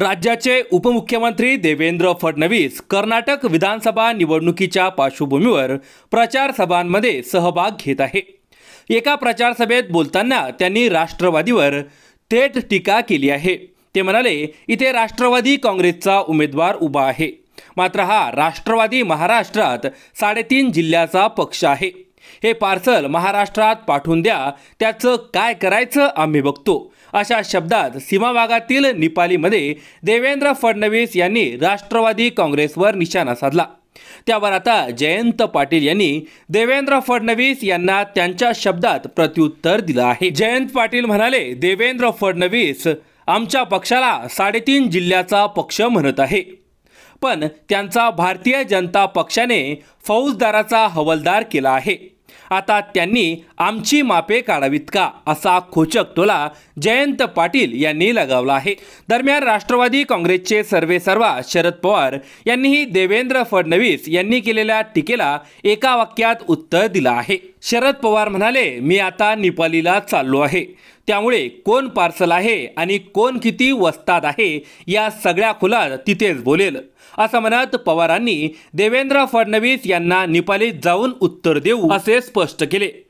राज्याचे उपमुख्यमंत्री देवेंद्र फडणवीस कर्नाटक विधानसभा निवडणुकीच्या पार्श्वभूमीवर प्रचार सभांमध्ये सहभाग घेत आहे एका प्रचारसभेत बोलताना त्यांनी राष्ट्रवादीवर थेट टीका केली आहे ते म्हणाले इथे राष्ट्रवादी काँग्रेसचा उमेदवार उभा आहे मात्र हा राष्ट्रवादी महाराष्ट्रात साडेतीन जिल्ह्याचा पक्ष आहे हे पार्सल महाराष्ट्रात पाठवून द्या त्याचं काय करायचं आम्ही बघतो अशा शब्दात सीमा भागातील निपालीमध्ये देवेंद्र फडणवीस यांनी राष्ट्रवादी काँग्रेसवर निशाणा साधला त्यावर आता जयंत पाटील यांनी देवेंद्र फडणवीस यांना त्यांच्या शब्दात प्रत्युत्तर दिलं आहे जयंत पाटील म्हणाले देवेंद्र फडणवीस आमच्या पक्षाला साडेतीन जिल्ह्याचा पक्ष म्हणत आहे पण त्यांचा भारतीय जनता पक्षाने फौजदाराचा हवलदार केला आहे आता त्यांनी आमची मापे काढावीत का असा खोचक टोला जयंत पाटील यांनी लगावला आहे दरम्यान राष्ट्रवादी काँग्रेसचे सर्वे सर्वा शरद पवार यांनीही देवेंद्र फडणवीस यांनी केलेल्या टीकेला एका वाक्यात उत्तर दिलं आहे शरद पवार म्हणाले मी आता निपालीला चाललो आहे त्यामुळे कोण पार्सल आहे आणि कोण किती वस्ताद आहे या सगळ्या खुलात तिथेच बोलेल असं म्हणत पवारांनी देवेंद्र फडणवीस यांना निपालीत जाऊन उत्तर देऊ असे स्पष्ट केले